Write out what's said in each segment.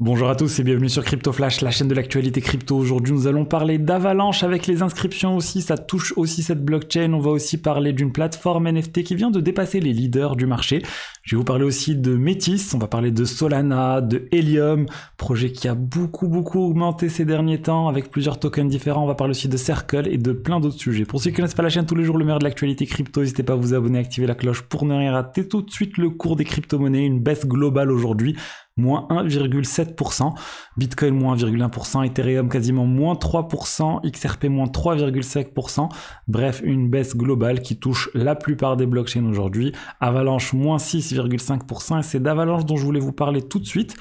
Bonjour à tous et bienvenue sur Crypto Flash, la chaîne de l'actualité crypto. Aujourd'hui, nous allons parler d'Avalanche avec les inscriptions aussi. Ça touche aussi cette blockchain. On va aussi parler d'une plateforme NFT qui vient de dépasser les leaders du marché. Je vais vous parler aussi de Métis. On va parler de Solana, de Helium, projet qui a beaucoup, beaucoup augmenté ces derniers temps avec plusieurs tokens différents. On va parler aussi de Circle et de plein d'autres sujets. Pour ceux qui ne connaissent pas la chaîne, tous les jours, le meilleur de l'actualité crypto. N'hésitez pas à vous abonner, activer la cloche pour ne rien rater. Tout de suite, le cours des crypto-monnaies, une baisse globale aujourd'hui moins 1,7%, Bitcoin moins 1,1%, Ethereum quasiment moins 3%, XRP moins 3,5%, bref une baisse globale qui touche la plupart des blockchains aujourd'hui, Avalanche moins 6,5% et c'est d'Avalanche dont je voulais vous parler tout de suite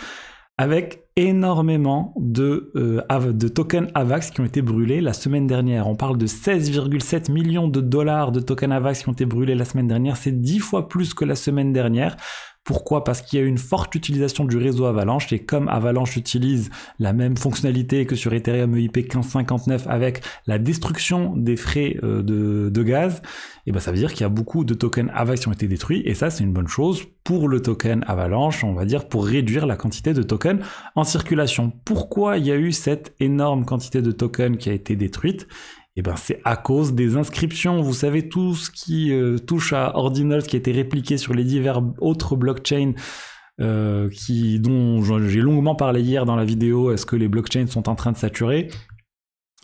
avec énormément de, euh, tokens AVAX qui ont été brûlés la semaine dernière. On parle de 16,7 millions de dollars de tokens AVAX qui ont été brûlés la semaine dernière. C'est 10 fois plus que la semaine dernière. Pourquoi Parce qu'il y a une forte utilisation du réseau Avalanche et comme Avalanche utilise la même fonctionnalité que sur Ethereum EIP 1559 avec la destruction des frais euh, de, gaz, et eh ben ça veut dire qu'il y a beaucoup de tokens Avax qui ont été détruits et ça c'est une bonne chose pour le token Avalanche, on va dire pour réduire la quantité de tokens en circulation. Pourquoi il y a eu cette énorme quantité de tokens qui a été détruite et eh ben, c'est à cause des inscriptions. Vous savez, tout ce qui euh, touche à Ordinals, qui a été répliqué sur les divers autres blockchains, euh, qui, dont j'ai longuement parlé hier dans la vidéo, est-ce que les blockchains sont en train de saturer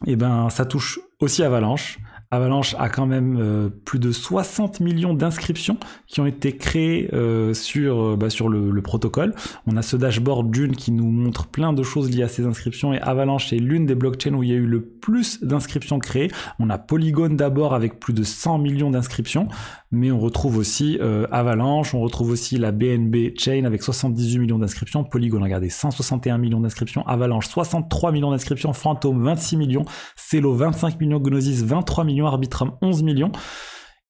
et eh ben, ça touche aussi Avalanche. Avalanche a quand même euh, plus de 60 millions d'inscriptions qui ont été créées euh, sur, euh, bah, sur le, protocole. On a ce dashboard Dune qui nous montre plein de choses liées à ces inscriptions et Avalanche est l'une des blockchains où il y a eu le plus d'inscriptions créées. On a Polygon d'abord avec plus de 100 millions d'inscriptions, mais on retrouve aussi Avalanche, on retrouve aussi la BNB Chain avec 78 millions d'inscriptions, Polygon, regardez, 161 millions d'inscriptions, Avalanche 63 millions d'inscriptions, Phantom 26 millions, Celo 25 millions, Gnosis 23 millions, Arbitrum 11 millions.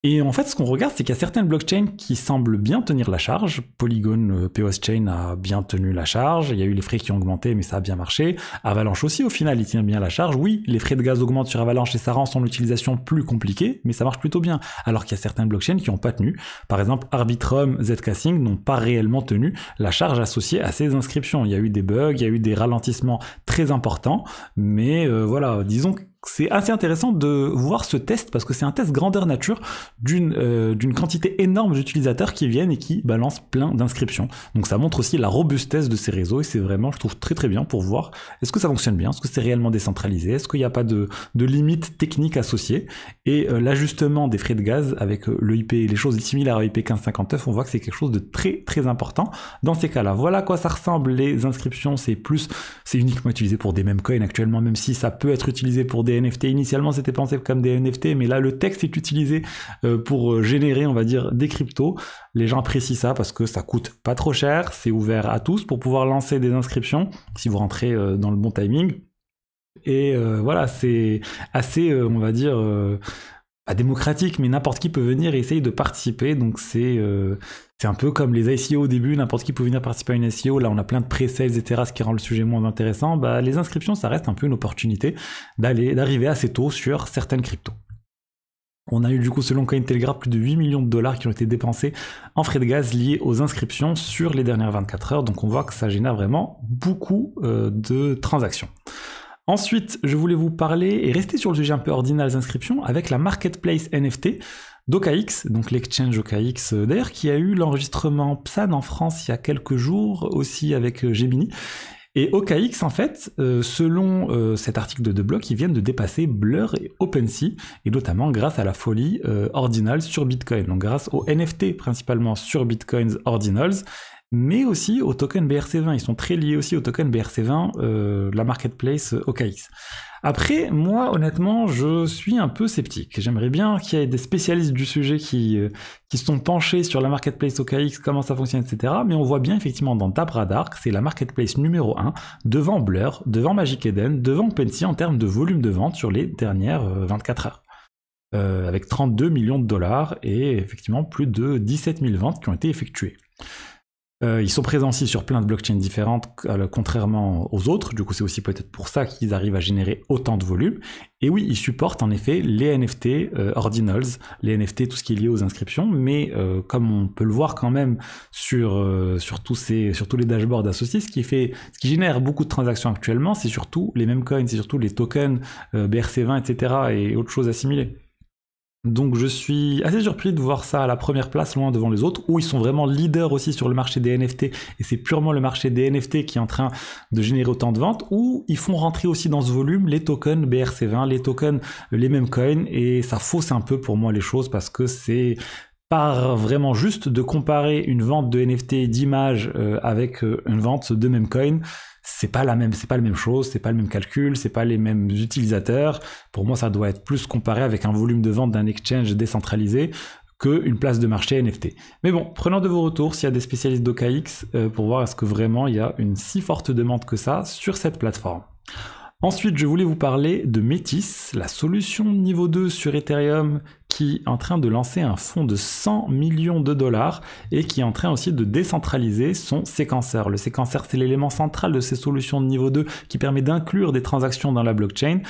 Et en fait, ce qu'on regarde, c'est qu'il y a certaines blockchains qui semblent bien tenir la charge. Polygon euh, POS Chain a bien tenu la charge. Il y a eu les frais qui ont augmenté, mais ça a bien marché. Avalanche aussi, au final, il tient bien la charge. Oui, les frais de gaz augmentent sur Avalanche et ça rend son utilisation plus compliquée, mais ça marche plutôt bien. Alors qu'il y a certaines blockchains qui n'ont pas tenu. Par exemple, Arbitrum, zkSync n'ont pas réellement tenu la charge associée à ces inscriptions. Il y a eu des bugs, il y a eu des ralentissements très importants, mais euh, voilà, disons que c'est assez intéressant de voir ce test parce que c'est un test grandeur nature d'une euh, d'une quantité énorme d'utilisateurs qui viennent et qui balancent plein d'inscriptions. Donc ça montre aussi la robustesse de ces réseaux et c'est vraiment, je trouve, très très bien pour voir est-ce que ça fonctionne bien, est-ce que c'est réellement décentralisé, est-ce qu'il n'y a pas de, de limites techniques associées et euh, l'ajustement des frais de gaz avec euh, le IP, les choses similaires à IP 1559, on voit que c'est quelque chose de très très important dans ces cas-là. Voilà à quoi ça ressemble les inscriptions, c'est plus, c'est uniquement utilisé pour des mêmes coins actuellement, même si ça peut être utilisé pour des NFT. Initialement, c'était pensé comme des NFT, mais là, le texte est utilisé euh, pour euh, générer, on va dire, des cryptos. Les gens apprécient ça parce que ça coûte pas trop cher, c'est ouvert à tous pour pouvoir lancer des inscriptions si vous rentrez euh, dans le bon timing. Et voilà, c'est assez, on va dire, pas démocratique, mais n'importe qui peut venir et essayer de participer. Donc c'est euh, c'est un peu comme les ICO au début, n'importe qui peut venir participer à une ICO. Là, on a plein de pré sales etc., ce qui rend le sujet moins intéressant. Bah, les inscriptions, ça reste un peu une opportunité d'aller d'arriver assez tôt sur certaines cryptos. On a eu du coup selon Cointelegraph plus de 8 millions de dollars qui ont été dépensés en frais de gaz liés aux inscriptions sur les dernières 24 heures. Donc on voit que ça génère vraiment beaucoup euh, de transactions. Ensuite, je voulais vous parler et rester sur le sujet un peu ordinal des inscriptions avec la marketplace NFT d'OKX, donc l'exchange OKX euh, d'ailleurs, qui a eu l'enregistrement PSAN en France il y a quelques jours, aussi avec euh, Gemini. Et OKX, en fait, euh, selon cet article de deux blocs, ils viennent de dépasser Blur et OpenSea, et notamment grâce à la folie ordinal sur Bitcoin, donc grâce aux NFT principalement sur Bitcoins Ordinals, mais aussi au token BRC20. Ils sont très liés aussi au token BRC20, euh, la marketplace euh, OKX. Après, moi, honnêtement, je suis un peu sceptique. J'aimerais bien qu'il y ait des spécialistes du sujet qui, se euh, qui sont penchés sur la marketplace OKX, comment ça fonctionne, etc. Mais on voit bien effectivement dans Tap que c'est la marketplace numéro 1 devant Blur, devant Magic Eden, devant Pensy en termes de volume de vente sur les dernières 24 heures. avec 32 millions de dollars et effectivement plus de 17 000 ventes qui ont été effectuées. Euh, ils sont présents aussi sur plein de blockchains différentes, euh, contrairement aux autres. Du coup, c'est aussi peut-être pour ça qu'ils arrivent à générer autant de volume. Et oui, ils supportent en effet les NFT euh, ordinals, les NFT, tout ce qui est lié aux inscriptions. Mais comme on peut le voir quand même sur, sur, tous, ces, sur les dashboards associés, ce qui, fait, ce qui génère beaucoup de transactions actuellement, c'est surtout les mêmes coins, c'est surtout les tokens BRC20, etc. et autres choses assimilées. Donc je suis assez surpris de voir ça à la première place, loin devant les autres, où ils sont vraiment leaders aussi sur le marché des NFT, et c'est purement le marché des NFT qui est en train de générer autant de ventes, où ils font rentrer aussi dans ce volume les tokens BRC20, les tokens, euh, les mêmes coins, et ça fausse un peu pour moi les choses parce que c'est pas vraiment juste de comparer une vente de NFT d'image euh, avec euh, une vente de même coin c'est pas la même, c'est pas la même chose, c'est pas le même calcul, c'est pas les mêmes utilisateurs. Pour moi, ça doit être plus comparé avec un volume de vente d'un exchange décentralisé qu'une place de marché NFT. Mais bon, prenons de vos retours s'il y a des spécialistes d'OKX euh, pour voir est-ce que vraiment il y a une si forte demande que ça sur cette plateforme. Ensuite, je voulais vous parler de Métis, la solution niveau 2 sur Ethereum qui est en train de lancer un fonds de 100 millions de dollars et qui est en train aussi de décentraliser son séquenceur. Le séquenceur, c'est l'élément central de ces solutions de niveau 2 qui permet d'inclure des transactions dans la blockchain.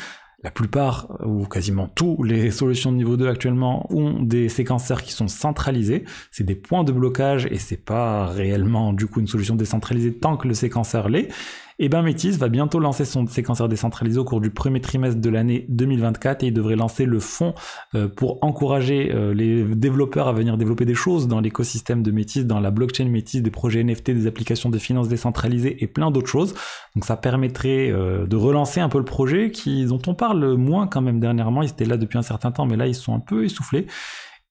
La plupart ou quasiment tous les solutions de niveau 2 actuellement ont des séquenceurs qui sont centralisés. C'est des points de blocage et c'est pas réellement du coup une solution décentralisée tant que le séquenceur l'est. Et eh bien Métis va bientôt lancer son séquenceur décentralisé au cours du premier trimestre de l'année 2024 et il devrait lancer le fonds euh, pour encourager euh, les développeurs à venir développer des choses dans l'écosystème de Métis, dans la blockchain Métis, des projets NFT, des applications de finances décentralisées et plein d'autres choses. Donc ça permettrait euh, de relancer un peu le projet dont on parle moins quand même dernièrement. Ils étaient là depuis un certain temps, mais là ils sont un peu essoufflés.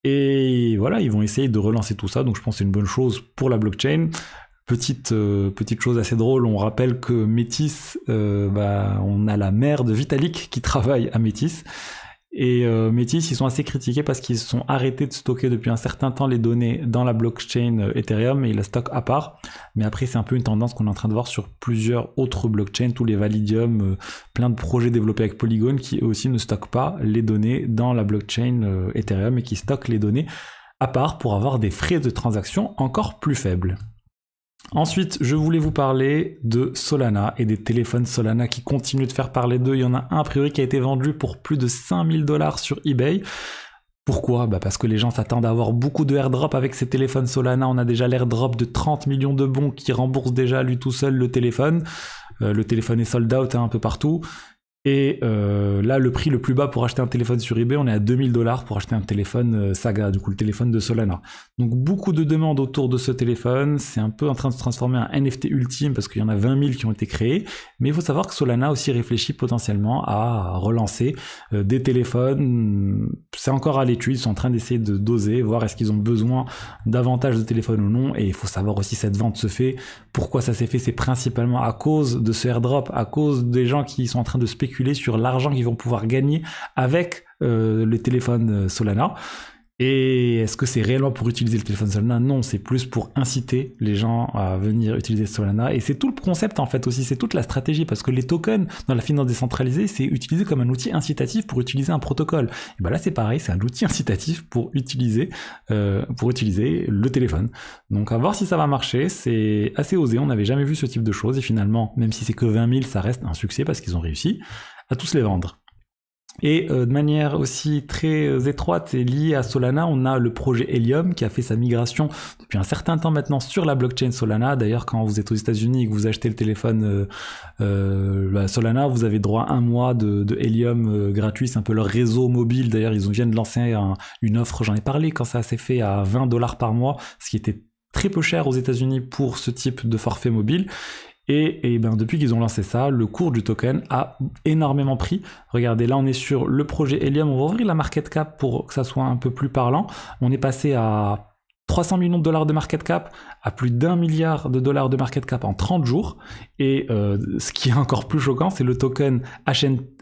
Et voilà, ils vont essayer de relancer tout ça. Donc je pense que c'est une bonne chose pour la blockchain. Euh, petite, chose assez drôle, on rappelle que Métis, euh, bah, on a la mère de Vitalik qui travaille à Métis. Et euh, Métis, ils sont assez critiqués parce qu'ils sont arrêtés de stocker depuis un certain temps les données dans la blockchain Ethereum et ils la stockent à part. Mais après, c'est un peu une tendance qu'on est en train de voir sur plusieurs autres blockchains, tous les Validium, plein de projets développés avec Polygon qui aussi ne stockent pas les données dans la blockchain Ethereum et qui stockent les données à part pour avoir des frais de transaction encore plus faibles. Ensuite, je voulais vous parler de Solana et des téléphones Solana qui continuent de faire parler d'eux. Il y en a un, a priori, qui a été vendu pour plus de 5000 dollars sur eBay. Pourquoi bah, Parce que les gens s'attendent à avoir beaucoup de airdrop avec ces téléphones Solana. On a déjà l'airdrop de 30 millions de bons qui rembourse déjà lui tout seul le téléphone. Euh, le téléphone est sold out hein, un peu partout. Et euh, là, le prix le plus bas pour acheter un téléphone sur eBay, on est à 2000 dollars pour acheter un téléphone euh, Saga, du coup le téléphone de Solana. Donc beaucoup de demandes autour de ce téléphone. C'est un peu en train de se transformer en NFT ultime parce qu'il y en a 20 000 qui ont été créés. Mais il faut savoir que Solana aussi réfléchit potentiellement à relancer euh, des téléphones. C'est encore à l'étude. Ils sont en train d'essayer de doser, voir est-ce qu'ils ont besoin davantage de téléphones ou non. Et il faut savoir aussi cette vente se fait. Pourquoi ça s'est fait C'est principalement à cause de ce airdrop, à cause des gens qui sont en train de spéculer sur l'argent qu'ils vont pouvoir gagner avec euh, le téléphone euh, Solana. Et est-ce que c'est réellement pour utiliser le téléphone Solana Non, c'est plus pour inciter les gens à venir utiliser Solana. Et c'est tout le concept en fait aussi, c'est toute la stratégie parce que les tokens dans la finance décentralisée, c'est utilisé comme un outil incitatif pour utiliser un protocole. Et bien là, c'est pareil, c'est un outil incitatif pour utiliser, euh, pour utiliser le téléphone. Donc à voir si ça va marcher. C'est assez osé, on n'avait jamais vu ce type de choses. Et finalement, même si c'est que 20 000, ça reste un succès parce qu'ils ont réussi à tous les vendre. Et euh, de manière aussi très euh, étroite et liée à Solana, on a le projet Helium qui a fait sa migration depuis un certain temps maintenant sur la blockchain Solana. D'ailleurs, quand vous êtes aux États-Unis et que vous achetez le téléphone euh, bah, Solana, vous avez droit à un mois de, Helium gratuit. C'est un peu leur réseau mobile. D'ailleurs, ils viennent de lancer une offre, j'en ai parlé quand ça s'est fait à 20 dollars par mois, ce qui était très peu cher aux États-Unis pour ce type de forfait mobile. Et, ben, depuis qu'ils ont lancé ça, le cours du token a énormément pris. Regardez, là on est sur le projet Helium, on va ouvrir la market cap pour que ça soit un peu plus parlant. On est passé à 300 millions de dollars de market cap à plus d'un milliard de dollars de market cap en 30 jours. Et euh, ce qui est encore plus choquant, c'est le token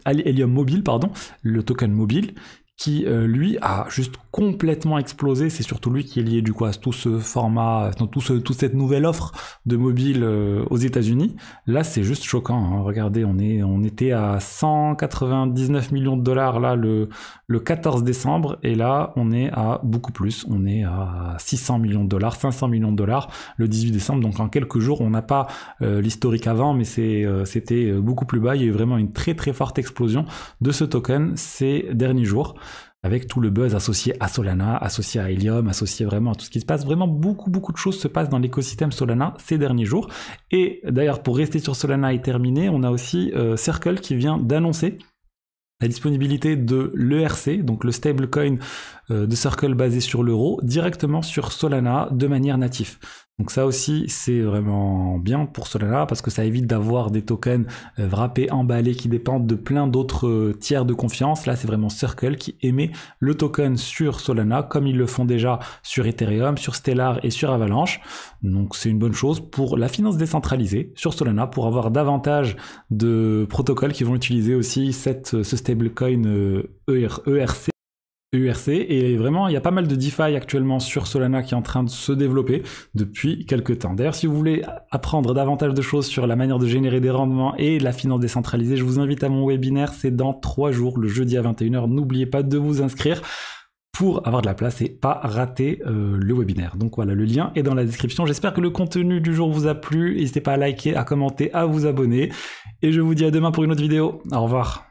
Helium Mobile, pardon, le token mobile, qui euh, lui a juste complètement explosé. C'est surtout lui qui est lié du coup à tout ce format, toute cette nouvelle offre de mobile euh, aux États-Unis. Là, c'est juste choquant. Hein. Regardez, on était à 199 millions de dollars là le, 14 décembre et là, on est à beaucoup plus. On est à 600 millions de dollars, 500 millions de dollars le 18 décembre. Donc en quelques jours, on n'a pas euh, l'historique avant, mais c'était beaucoup plus bas. Il y a eu vraiment une très très forte explosion de ce token ces derniers jours avec tout le buzz associé à Solana, associé à Helium, associé vraiment à tout ce qui se passe. Vraiment, beaucoup, beaucoup de choses se passent dans l'écosystème Solana ces derniers jours. Et d'ailleurs, pour rester sur Solana et terminer, on a aussi euh, Circle qui vient d'annoncer la disponibilité de l'ERC, donc le stablecoin euh, de Circle basé sur l'euro, directement sur Solana de manière native. Donc ça aussi, c'est vraiment bien pour Solana parce que ça évite d'avoir des tokens euh, wrappés, emballés, qui dépendent de plein d'autres euh, tiers de confiance. Là, c'est vraiment Circle qui émet le token sur Solana, comme ils le font déjà sur Ethereum, sur Stellar et sur Avalanche. Donc c'est une bonne chose pour la finance décentralisée sur Solana, pour avoir davantage de protocoles qui vont utiliser aussi cette, euh, ce stablecoin ERC e e E et vraiment il y a pas mal de DeFi actuellement sur Solana qui est en train de se développer depuis quelques temps. D'ailleurs si vous voulez apprendre davantage de choses sur la manière de générer des rendements et la finance décentralisée, je vous invite à mon webinaire, c'est dans trois jours, le jeudi à 21h. N'oubliez pas de vous inscrire pour avoir de la place et pas rater euh, le webinaire. Donc voilà, le lien est dans la description. J'espère que le contenu du jour vous a plu. N'hésitez pas à liker, à commenter, à vous abonner. Et je vous dis à demain pour une autre vidéo. Au revoir.